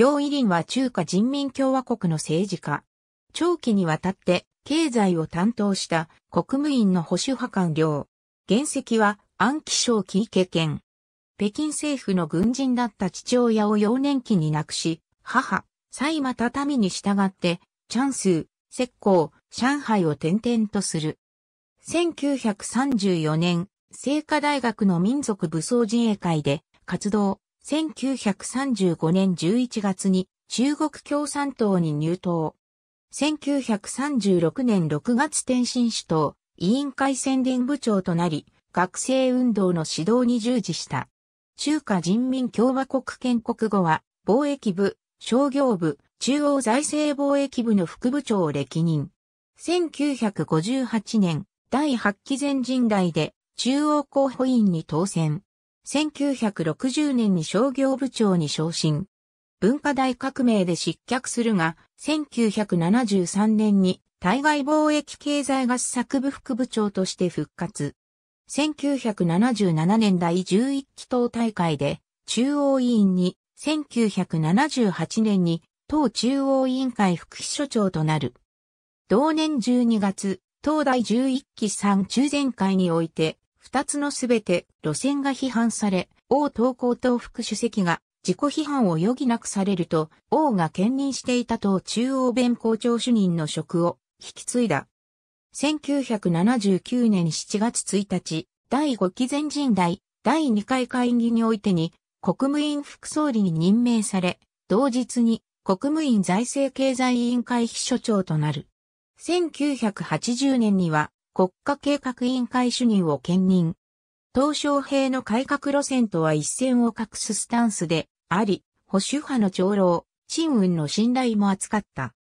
楊依林は中華人民共和国の政治家。長期にわたって経済を担当した国務院の保守派官僚。原籍は安徽省喜経県。北京政府の軍人だった父親を幼年期に亡くし、母、蔡ま民に従って、チャンス、石膏、上海を転々とする。1934年、聖華大学の民族武装自衛会で活動、1935年11月に中国共産党に入党。1936年6月天津市党委員会宣伝部長となり、学生運動の指導に従事した。中華人民共和国建国後は、貿易部、商業部、中央財政貿易部の副部長を歴任。1958年、第8期全人代で中央候補委員に当選。1960年に商業部長に昇進。文化大革命で失脚するが、1973年に対外貿易経済合作部副部長として復活。1977年第11期党大会で中央委員に、1978年に党中央委員会副秘書長となる。同年12月、党第11期3中前会において、二つのすべて路線が批判され、王東高等副主席が自己批判を余儀なくされると、王が兼任していた党中央弁公庁主任の職を引き継いだ。1979年7月1日、第5期全人代第2回会議においてに国務院副総理に任命され、同日に国務院財政経済委員会秘書長となる。1980年には国家計画委員会主任を兼任。東小平の改革路線とは一線を画すスタンスであり、保守派の長老、陳雲の信頼も扱った。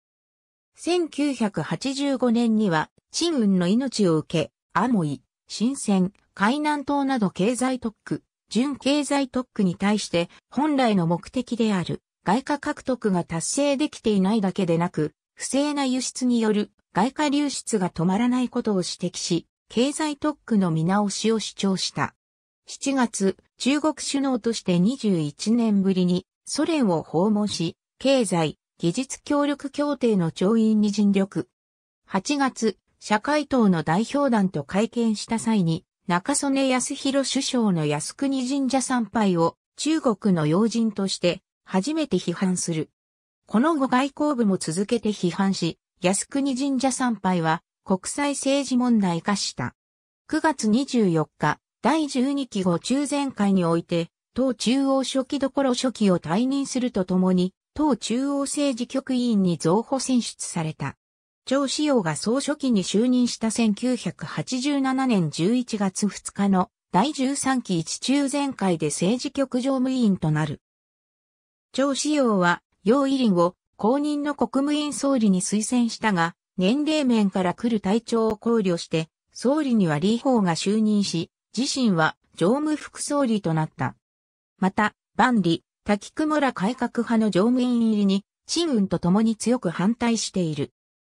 1985年には、陳雲の命を受け、アモイ、新鮮、海南島など経済特区、準経済特区に対して、本来の目的である、外貨獲得が達成できていないだけでなく、不正な輸出による外貨流出が止まらないことを指摘し、経済特区の見直しを主張した。7月、中国首脳として21年ぶりにソ連を訪問し、経済、技術協力協定の調印に尽力。8月、社会党の代表団と会見した際に、中曽根康弘首相の靖国神社参拝を中国の要人として初めて批判する。この後外交部も続けて批判し、靖国神社参拝は国際政治問題化した。9月24日、第12期後中前会において、党中央書記どころ書記を退任するとともに、党中央政治局委員に増補選出された。張志陽が総書記に就任した1987年11月2日の第13期一中前会で政治局常務委員となる。張志陽は、楊依林を公認の国務院総理に推薦したが、年齢面から来る体調を考慮して、総理には李鵬が就任し、自身は常務副総理となった。また、万里、滝雲ら改革派の常務院入りに、陳運と共に強く反対している。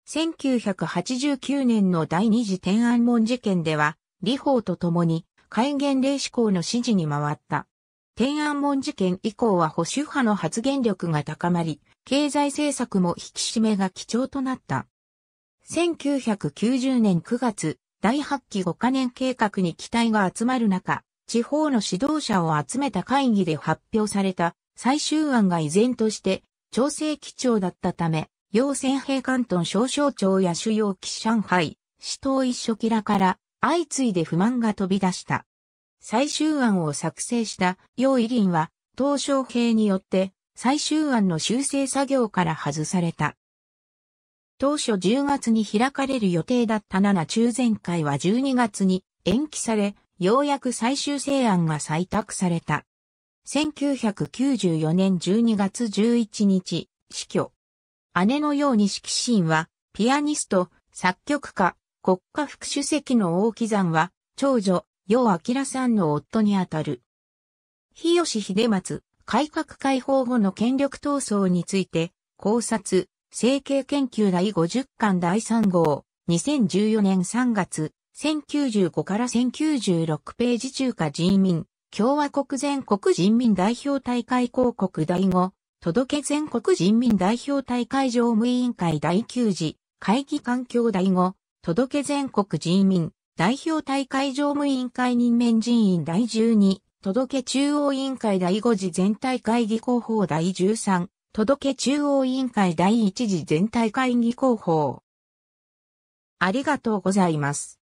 1989年の第二次天安門事件では、李鵬と共に戒厳令志向の指示に回った。天安門事件以降は保守派の発言力が高まり、経済政策も引き締めが基調となった。1990年9月、第8期5カ年計画に期待が集まる中、地方の指導者を集めた会議で発表された最終案が依然として調整基調だったため、要線兵関東少々庁や主要機上海、市東一所キラから相次いで不満が飛び出した。最終案を作成した楊偉林は、鄧小平によって最終案の修正作業から外された。当初10月に開かれる予定だった七中全会は12月に延期され、ようやく最終成案が採択された。1994年12月11日、死去。姉のように色心は、ピアニスト、作曲家、国家副主席の大木山は、長女、世明さんの夫にあたる。日吉秀松、改革開放後の権力闘争について、考察、政経研究第50巻第3号、2014年3月、1095から1096ページ中華人民、共和国全国人民代表大会広告第5、届全国人民代表大会常務委員会第9次、会議環境第5、届全国人民、代表大会常務委員会任免人員第12、届け中央委員会第5次全体会議広報第13、届け中央委員会第1次全体会議広報。ありがとうございます。